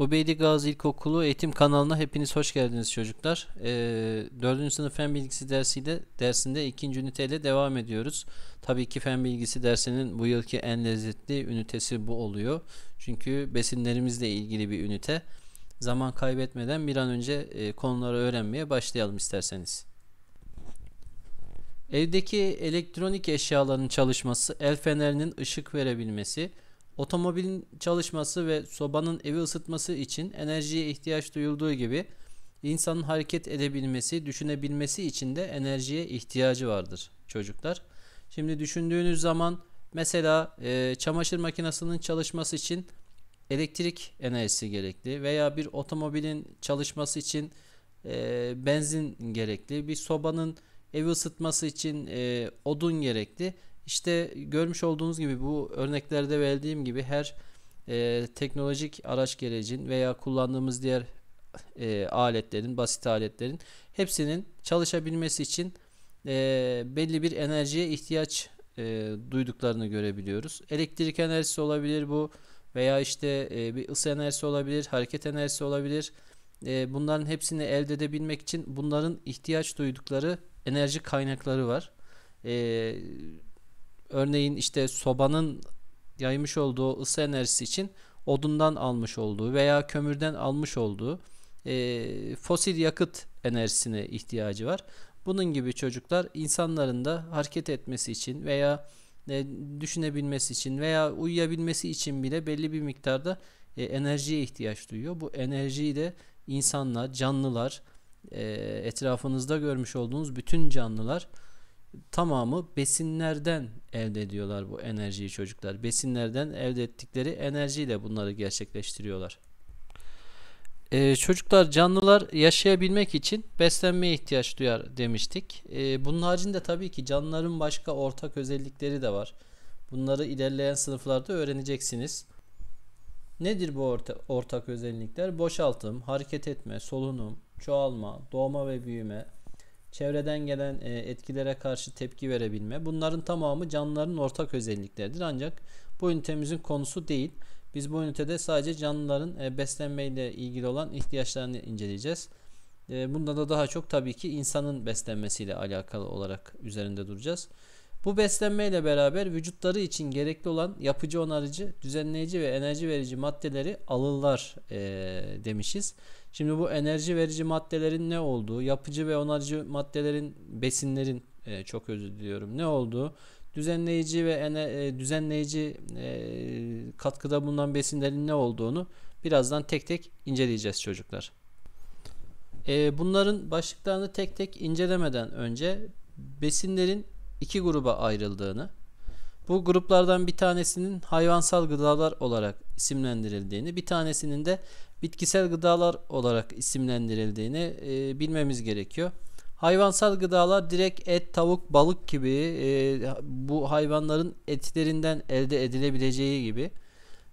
Ubeydi Gazi İlkokulu Eğitim kanalına hepiniz hoş geldiniz çocuklar. E, ee, 4. sınıf fen bilgisi dersiyle dersinde 2. üniteyle devam ediyoruz. Tabii ki fen bilgisi dersinin bu yılki en lezzetli ünitesi bu oluyor. Çünkü besinlerimizle ilgili bir ünite. Zaman kaybetmeden bir an önce e, konuları öğrenmeye başlayalım isterseniz. Evdeki elektronik eşyaların çalışması, el fenerinin ışık verebilmesi, Otomobilin çalışması ve sobanın evi ısıtması için enerjiye ihtiyaç duyulduğu gibi insanın hareket edebilmesi, düşünebilmesi için de enerjiye ihtiyacı vardır çocuklar. Şimdi düşündüğünüz zaman mesela e, çamaşır makinesinin çalışması için elektrik enerjisi gerekli veya bir otomobilin çalışması için e, benzin gerekli, bir sobanın evi ısıtması için e, odun gerekli. İşte görmüş olduğunuz gibi bu örneklerde verdiğim gibi her e, teknolojik araç gerecin veya kullandığımız diğer e, aletlerin, basit aletlerin hepsinin çalışabilmesi için e, belli bir enerjiye ihtiyaç e, duyduklarını görebiliyoruz. Elektrik enerjisi olabilir bu veya işte e, bir ısı enerjisi olabilir, hareket enerjisi olabilir. E, bunların hepsini elde edebilmek için bunların ihtiyaç duydukları enerji kaynakları var. Ee, örneğin işte sobanın yaymış olduğu ısı enerjisi için odundan almış olduğu veya kömürden almış olduğu e, fosil yakıt enerjisine ihtiyacı var. Bunun gibi çocuklar insanların da hareket etmesi için veya e, düşünebilmesi için veya uyuyabilmesi için bile belli bir miktarda e, enerjiye ihtiyaç duyuyor. Bu enerjiyi de insanlar, canlılar e, etrafınızda görmüş olduğunuz bütün canlılar tamamı besinlerden elde ediyorlar bu enerjiyi çocuklar. Besinlerden elde ettikleri enerjiyle bunları gerçekleştiriyorlar. Ee, çocuklar canlılar yaşayabilmek için beslenmeye ihtiyaç duyar demiştik. Ee, bunun haricinde tabii ki canlıların başka ortak özellikleri de var. Bunları ilerleyen sınıflarda öğreneceksiniz. Nedir bu orta, ortak özellikler? Boşaltım, hareket etme, solunum, çoğalma, doğma ve büyüme, çevreden gelen e, etkilere karşı tepki verebilme. Bunların tamamı canlıların ortak özellikleridir. Ancak bu ünitemizin konusu değil. Biz bu ünitede sadece canlıların e, beslenmeyle ilgili olan ihtiyaçlarını inceleyeceğiz. E, bunda da daha çok tabii ki insanın beslenmesiyle alakalı olarak üzerinde duracağız. Bu beslenmeyle beraber vücutları için gerekli olan yapıcı onarıcı, düzenleyici ve enerji verici maddeleri alırlar e, demişiz. Şimdi bu enerji verici maddelerin ne olduğu, yapıcı ve onarıcı maddelerin, besinlerin e, çok özür diliyorum ne olduğu, düzenleyici ve ene, e, düzenleyici e, katkıda bulunan besinlerin ne olduğunu birazdan tek tek inceleyeceğiz çocuklar. E, bunların başlıklarını tek tek incelemeden önce besinlerin iki gruba ayrıldığını, bu gruplardan bir tanesinin hayvansal gıdalar olarak isimlendirildiğini, bir tanesinin de bitkisel gıdalar olarak isimlendirildiğini e, bilmemiz gerekiyor. Hayvansal gıdalar direkt et, tavuk, balık gibi e, bu hayvanların etlerinden elde edilebileceği gibi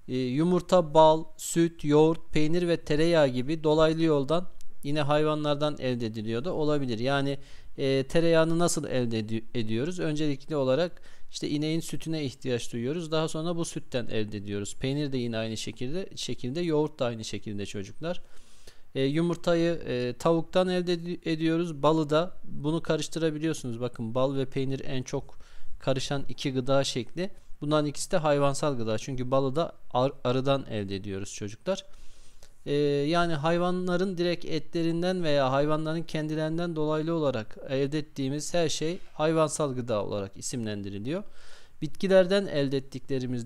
e, yumurta, bal, süt, yoğurt, peynir ve tereyağı gibi dolaylı yoldan yine hayvanlardan elde ediliyor da olabilir. Yani e, tereyağını nasıl elde ed- ediyoruz? Öncelikli olarak işte ineğin sütüne ihtiyaç duyuyoruz. Daha sonra bu sütten elde ediyoruz. Peynir de yine aynı şekilde, şekilde yoğurt da aynı şekilde çocuklar. E, yumurtayı e, tavuktan elde ed- ediyoruz. Balı da bunu karıştırabiliyorsunuz. Bakın bal ve peynir en çok karışan iki gıda şekli. Bunların ikisi de hayvansal gıda. Çünkü balı da ar- arıdan elde ediyoruz çocuklar. E, yani hayvanların direkt etlerinden veya hayvanların kendilerinden dolaylı olarak elde ettiğimiz her şey hayvansal gıda olarak isimlendiriliyor. Bitkilerden elde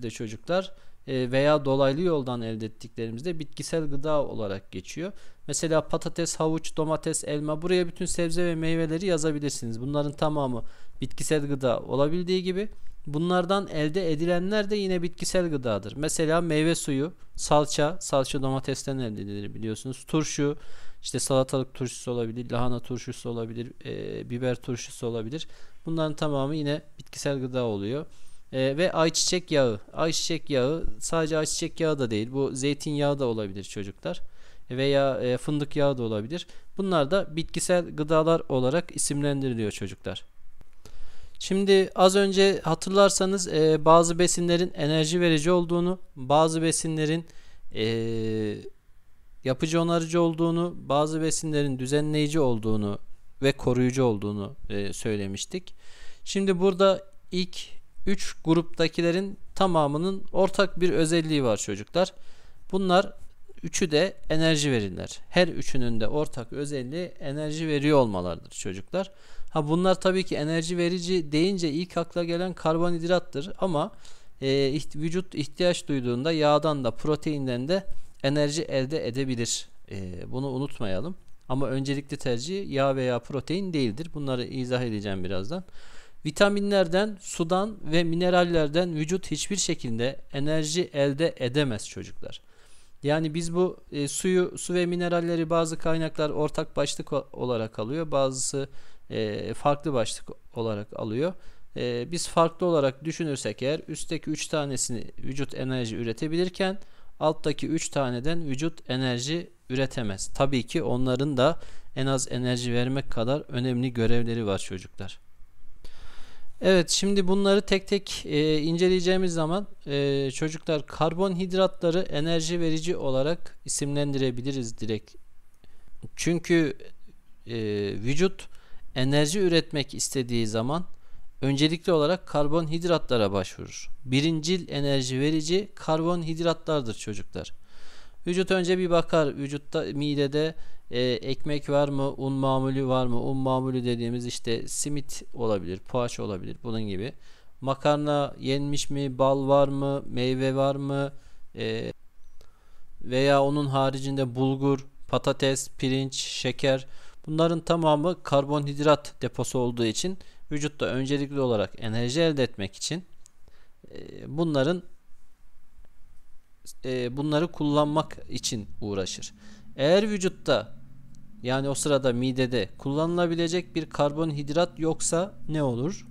de çocuklar e, veya dolaylı yoldan elde de bitkisel gıda olarak geçiyor. Mesela patates, havuç, domates, elma buraya bütün sebze ve meyveleri yazabilirsiniz. Bunların tamamı bitkisel gıda olabildiği gibi Bunlardan elde edilenler de yine bitkisel gıdadır. Mesela meyve suyu, salça, salça domatesten elde edilir biliyorsunuz. Turşu, işte salatalık turşusu olabilir, lahana turşusu olabilir, e, biber turşusu olabilir. Bunların tamamı yine bitkisel gıda oluyor. E, ve ayçiçek yağı. Ayçiçek yağı sadece ayçiçek yağı da değil. Bu zeytinyağı da olabilir çocuklar. E, veya e, fındık yağı da olabilir. Bunlar da bitkisel gıdalar olarak isimlendiriliyor çocuklar. Şimdi az önce hatırlarsanız e, bazı besinlerin enerji verici olduğunu, bazı besinlerin e, yapıcı onarıcı olduğunu, bazı besinlerin düzenleyici olduğunu ve koruyucu olduğunu e, söylemiştik. Şimdi burada ilk 3 gruptakilerin tamamının ortak bir özelliği var çocuklar. Bunlar üçü de enerji verirler. Her üçünün de ortak özelliği enerji veriyor olmalarıdır çocuklar. Ha bunlar tabii ki enerji verici deyince ilk akla gelen karbonhidrattır ama e, vücut ihtiyaç duyduğunda yağdan da proteinden de enerji elde edebilir. E, bunu unutmayalım. Ama öncelikli tercih yağ veya protein değildir. Bunları izah edeceğim birazdan. Vitaminlerden, sudan ve minerallerden vücut hiçbir şekilde enerji elde edemez çocuklar. Yani biz bu e, suyu, su ve mineralleri bazı kaynaklar ortak başlık olarak alıyor. Bazısı e, farklı başlık olarak alıyor. E, biz farklı olarak düşünürsek eğer üstteki 3 tanesini vücut enerji üretebilirken alttaki 3 taneden vücut enerji üretemez. Tabii ki onların da en az enerji vermek kadar önemli görevleri var çocuklar. Evet şimdi bunları tek tek e, inceleyeceğimiz zaman e, çocuklar karbonhidratları enerji verici olarak isimlendirebiliriz direkt. Çünkü e, vücut enerji üretmek istediği zaman öncelikli olarak karbonhidratlara başvurur. Birincil enerji verici karbonhidratlardır çocuklar. Vücut önce bir bakar vücutta midede e, ekmek var mı un mamulü var mı un mamulü dediğimiz işte simit olabilir poğaça olabilir bunun gibi makarna yenmiş mi bal var mı meyve var mı e, veya onun haricinde bulgur patates pirinç şeker Bunların tamamı karbonhidrat deposu olduğu için vücutta öncelikli olarak enerji elde etmek için e, bunların e, bunları kullanmak için uğraşır. Eğer vücutta yani o sırada midede kullanılabilecek bir karbonhidrat yoksa ne olur?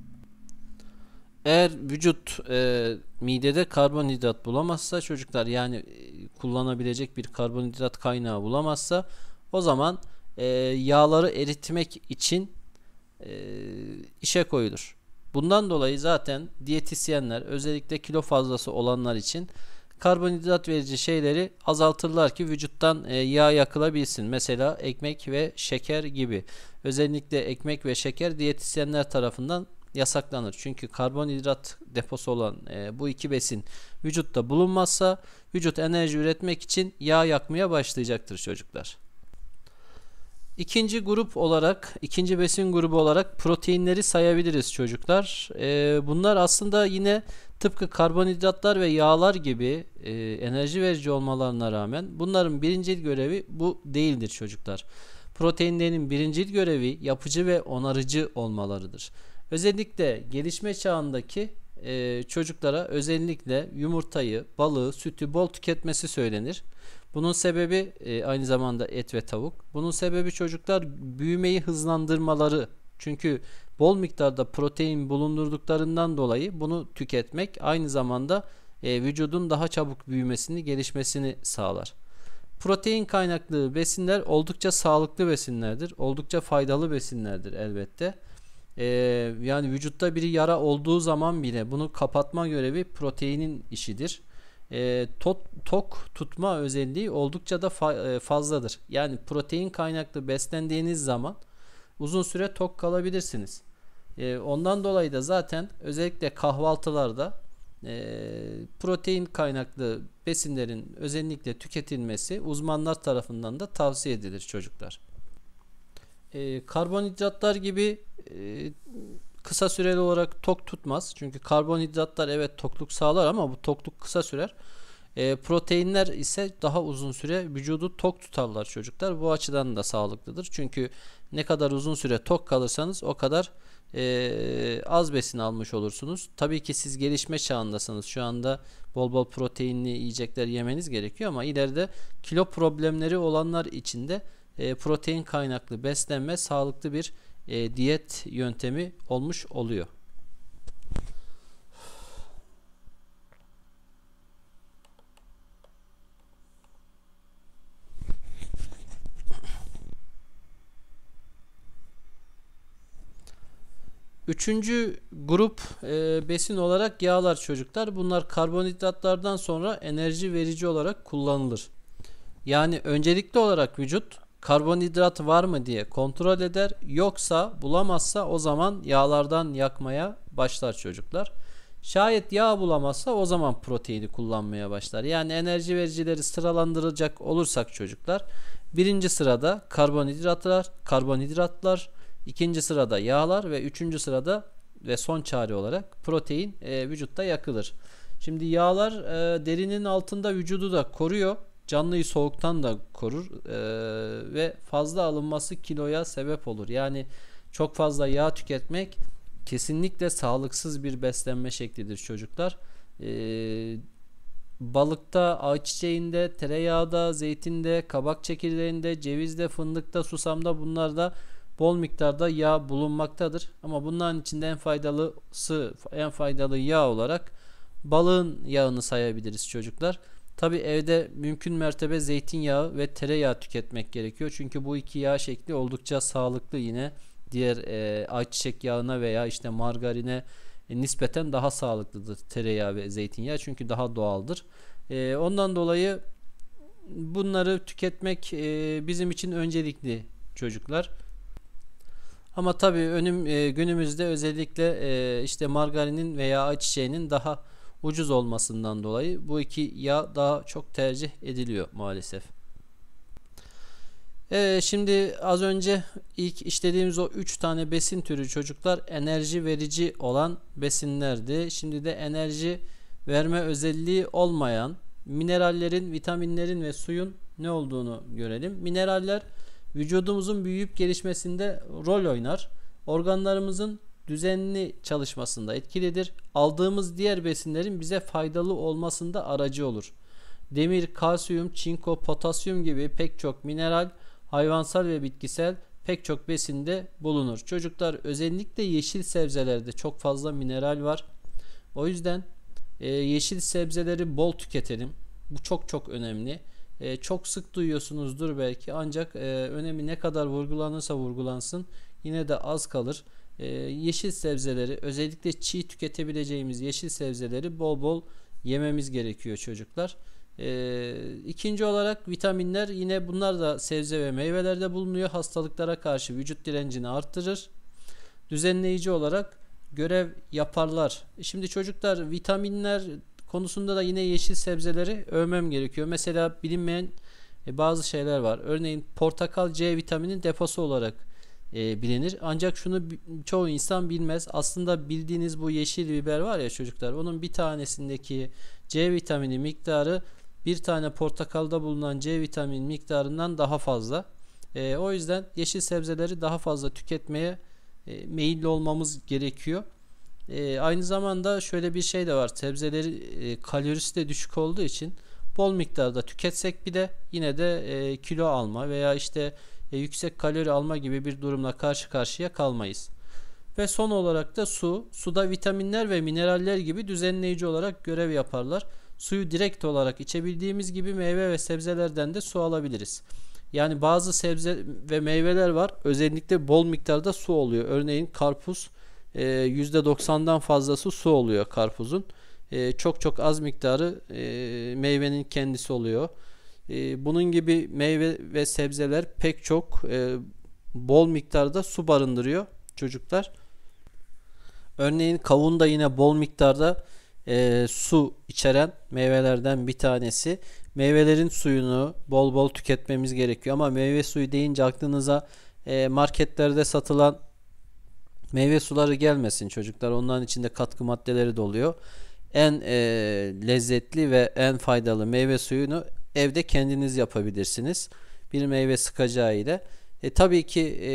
Eğer vücut e, midede karbonhidrat bulamazsa çocuklar yani e, kullanabilecek bir karbonhidrat kaynağı bulamazsa o zaman e, yağları eritmek için e, işe koyulur. Bundan dolayı zaten diyetisyenler özellikle kilo fazlası olanlar için karbonhidrat verici şeyleri azaltırlar ki vücuttan e, yağ yakılabilsin. Mesela ekmek ve şeker gibi. Özellikle ekmek ve şeker diyetisyenler tarafından yasaklanır. Çünkü karbonhidrat deposu olan e, bu iki besin vücutta bulunmazsa vücut enerji üretmek için yağ yakmaya başlayacaktır çocuklar. İkinci grup olarak, ikinci besin grubu olarak proteinleri sayabiliriz çocuklar. Ee, bunlar aslında yine tıpkı karbonhidratlar ve yağlar gibi e, enerji verici olmalarına rağmen bunların birincil görevi bu değildir çocuklar. Proteinlerin birincil görevi yapıcı ve onarıcı olmalarıdır. Özellikle gelişme çağındaki e, çocuklara özellikle yumurtayı, balığı, sütü bol tüketmesi söylenir. Bunun sebebi e, aynı zamanda et ve tavuk. Bunun sebebi çocuklar büyümeyi hızlandırmaları. Çünkü bol miktarda protein bulundurduklarından dolayı bunu tüketmek aynı zamanda e, vücudun daha çabuk büyümesini, gelişmesini sağlar. Protein kaynaklı besinler oldukça sağlıklı besinlerdir. Oldukça faydalı besinlerdir elbette. Ee, yani vücutta bir yara olduğu zaman bile bunu kapatma görevi proteinin işidir e, tot, tok tutma özelliği oldukça da fa, e, fazladır. Yani protein kaynaklı beslendiğiniz zaman uzun süre tok kalabilirsiniz. E, ondan dolayı da zaten özellikle kahvaltılarda e, protein kaynaklı besinlerin özellikle tüketilmesi uzmanlar tarafından da tavsiye edilir çocuklar. E, karbonhidratlar gibi e, kısa süreli olarak tok tutmaz. Çünkü karbonhidratlar evet tokluk sağlar ama bu tokluk kısa sürer. E, proteinler ise daha uzun süre vücudu tok tutarlar çocuklar. Bu açıdan da sağlıklıdır. Çünkü ne kadar uzun süre tok kalırsanız o kadar e, az besin almış olursunuz. Tabii ki siz gelişme çağındasınız. Şu anda bol bol proteinli yiyecekler yemeniz gerekiyor ama ileride kilo problemleri olanlar için de e, protein kaynaklı beslenme sağlıklı bir e, diyet yöntemi olmuş oluyor. Üçüncü grup e, besin olarak yağlar çocuklar. Bunlar karbonhidratlardan sonra enerji verici olarak kullanılır. Yani öncelikli olarak vücut karbonhidrat var mı diye kontrol eder. Yoksa bulamazsa o zaman yağlardan yakmaya başlar çocuklar. Şayet yağ bulamazsa o zaman proteini kullanmaya başlar. Yani enerji vericileri sıralandıracak olursak çocuklar birinci sırada karbonhidratlar, karbonhidratlar, ikinci sırada yağlar ve üçüncü sırada ve son çare olarak protein e, vücutta yakılır. Şimdi yağlar e, derinin altında vücudu da koruyor. Canlıyı soğuktan da korur e, ve fazla alınması kiloya sebep olur. Yani çok fazla yağ tüketmek kesinlikle sağlıksız bir beslenme şeklidir çocuklar. E, balıkta, ayçiçeğinde, tereyağda, zeytinde, kabak çekirdeğinde, cevizde, fındıkta, susamda bunlarda bol miktarda yağ bulunmaktadır. Ama bunların içinde en faydalısı, en faydalı yağ olarak balığın yağını sayabiliriz çocuklar. Tabi evde mümkün mertebe zeytinyağı ve tereyağı tüketmek gerekiyor. Çünkü bu iki yağ şekli oldukça sağlıklı yine diğer e, ayçiçek yağına veya işte margarine e, nispeten daha sağlıklıdır tereyağı ve zeytinyağı. Çünkü daha doğaldır. E, ondan dolayı bunları tüketmek e, bizim için öncelikli çocuklar. Ama tabi önüm e, günümüzde özellikle e, işte margarinin veya ayçiçeğinin daha ucuz olmasından dolayı bu iki yağ daha çok tercih ediliyor maalesef. Ee, şimdi az önce ilk işlediğimiz o 3 tane besin türü çocuklar enerji verici olan besinlerdi. Şimdi de enerji verme özelliği olmayan minerallerin, vitaminlerin ve suyun ne olduğunu görelim. Mineraller vücudumuzun büyüyüp gelişmesinde rol oynar. Organlarımızın düzenli çalışmasında etkilidir. Aldığımız diğer besinlerin bize faydalı olmasında aracı olur. Demir, kalsiyum, çinko, potasyum gibi pek çok mineral, hayvansal ve bitkisel pek çok besinde bulunur. Çocuklar özellikle yeşil sebzelerde çok fazla mineral var. O yüzden e, yeşil sebzeleri bol tüketelim. Bu çok çok önemli. E, çok sık duyuyorsunuzdur belki ancak e, önemi ne kadar vurgulanırsa vurgulansın yine de az kalır. Ee, yeşil sebzeleri özellikle çiğ tüketebileceğimiz yeşil sebzeleri bol bol yememiz gerekiyor çocuklar. E, ikinci olarak vitaminler yine bunlar da sebze ve meyvelerde bulunuyor. Hastalıklara karşı vücut direncini arttırır. Düzenleyici olarak görev yaparlar. E, şimdi çocuklar vitaminler konusunda da yine yeşil sebzeleri övmem gerekiyor. Mesela bilinmeyen e, bazı şeyler var. Örneğin portakal C vitamini deposu olarak e, bilinir. Ancak şunu çoğu insan bilmez. Aslında bildiğiniz bu yeşil biber var ya çocuklar onun bir tanesindeki C vitamini miktarı bir tane portakalda bulunan C vitamini miktarından daha fazla. E, o yüzden yeşil sebzeleri daha fazla tüketmeye e, meyilli olmamız gerekiyor. E, aynı zamanda şöyle bir şey de var. Sebzeleri e, kalorisi de düşük olduğu için bol miktarda tüketsek bir de yine de e, kilo alma veya işte e, yüksek kalori alma gibi bir durumla karşı karşıya kalmayız. Ve son olarak da su. Suda vitaminler ve mineraller gibi düzenleyici olarak görev yaparlar. Suyu direkt olarak içebildiğimiz gibi meyve ve sebzelerden de su alabiliriz. Yani bazı sebze ve meyveler var. Özellikle bol miktarda su oluyor. Örneğin karpuz e, %90'dan fazlası su oluyor karpuzun. E, çok çok az miktarı e, meyvenin kendisi oluyor. Ee, bunun gibi meyve ve sebzeler pek çok e, bol miktarda su barındırıyor çocuklar. Örneğin kavun da yine bol miktarda e, su içeren meyvelerden bir tanesi. Meyvelerin suyunu bol bol tüketmemiz gerekiyor ama meyve suyu deyince aklınıza e, marketlerde satılan meyve suları gelmesin çocuklar. Onların içinde katkı maddeleri de oluyor. En e, lezzetli ve en faydalı meyve suyunu evde kendiniz yapabilirsiniz. Bir meyve sıkacağı ile. E, tabii ki e,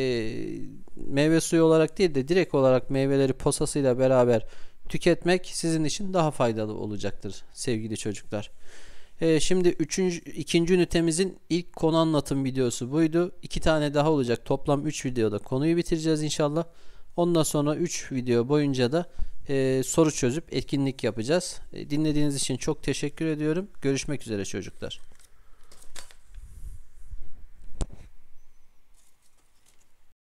meyve suyu olarak değil de direkt olarak meyveleri posasıyla beraber tüketmek sizin için daha faydalı olacaktır sevgili çocuklar. E, şimdi üçüncü, ikinci ünitemizin ilk konu anlatım videosu buydu. İki tane daha olacak. Toplam 3 videoda konuyu bitireceğiz inşallah. Ondan sonra 3 video boyunca da e, soru çözüp etkinlik yapacağız. E, dinlediğiniz için çok teşekkür ediyorum. Görüşmek üzere çocuklar.